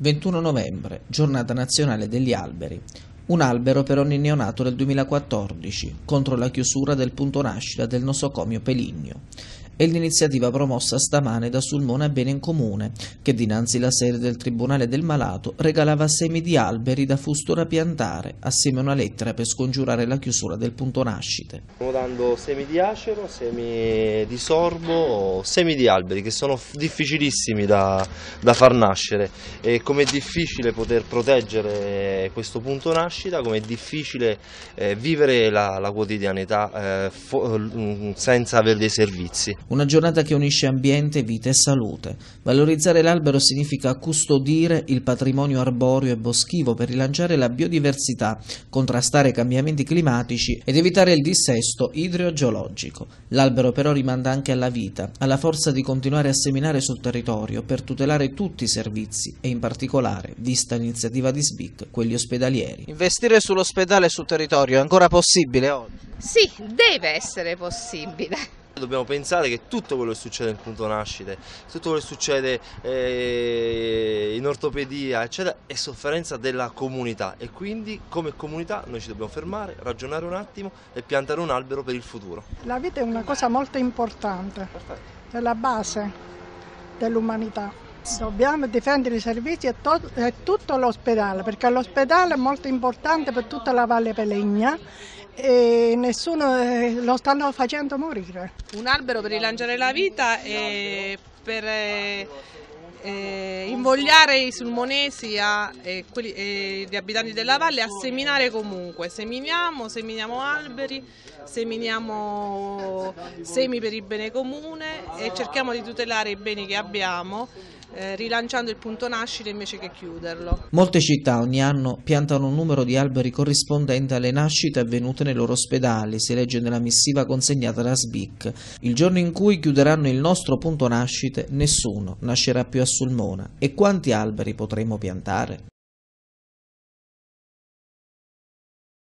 21 novembre, giornata nazionale degli alberi. Un albero per ogni neonato del 2014, contro la chiusura del punto nascita del nosocomio Peligno e l'iniziativa promossa stamane da Sulmona Bene in Comune, che dinanzi alla sede del Tribunale del Malato regalava semi di alberi da fustura piantare, assieme a una lettera per scongiurare la chiusura del punto nascite. Stiamo dando semi di acero, semi di sorbo, semi di alberi che sono difficilissimi da, da far nascere e come è difficile poter proteggere questo punto nascita, come è difficile eh, vivere la, la quotidianità eh, senza avere dei servizi una giornata che unisce ambiente, vita e salute. Valorizzare l'albero significa custodire il patrimonio arboreo e boschivo per rilanciare la biodiversità, contrastare i cambiamenti climatici ed evitare il dissesto idrogeologico. L'albero però rimanda anche alla vita, alla forza di continuare a seminare sul territorio per tutelare tutti i servizi e in particolare, vista l'iniziativa di SBIC, quelli ospedalieri. Investire sull'ospedale e sul territorio è ancora possibile oggi? Sì, deve essere possibile. Dobbiamo pensare che tutto quello che succede in punto nascite, tutto quello che succede eh, in ortopedia, eccetera, è sofferenza della comunità e quindi come comunità noi ci dobbiamo fermare, ragionare un attimo e piantare un albero per il futuro. La vita è una cosa molto importante, è la base dell'umanità. Dobbiamo difendere i servizi e, e tutto l'ospedale, perché l'ospedale è molto importante per tutta la Valle Pelegna e nessuno eh, lo stanno facendo morire. Un albero per rilanciare la vita e per eh, eh invogliare i sulmonesi e, eh, quelli, e, gli abitanti della valle a seminare comunque. Seminiamo, seminiamo alberi, seminiamo semi per il bene comune e cerchiamo di tutelare i beni che abbiamo eh, rilanciando il punto nascita invece che chiuderlo. Molte città ogni anno piantano un numero di alberi corrispondente alle nascite avvenute nei loro ospedali, si legge nella missiva consegnata da SBIC. Il giorno in cui chiuderanno il nostro punto nascite, nessuno nascerà più a Sulmona. E quanti alberi potremo piantare?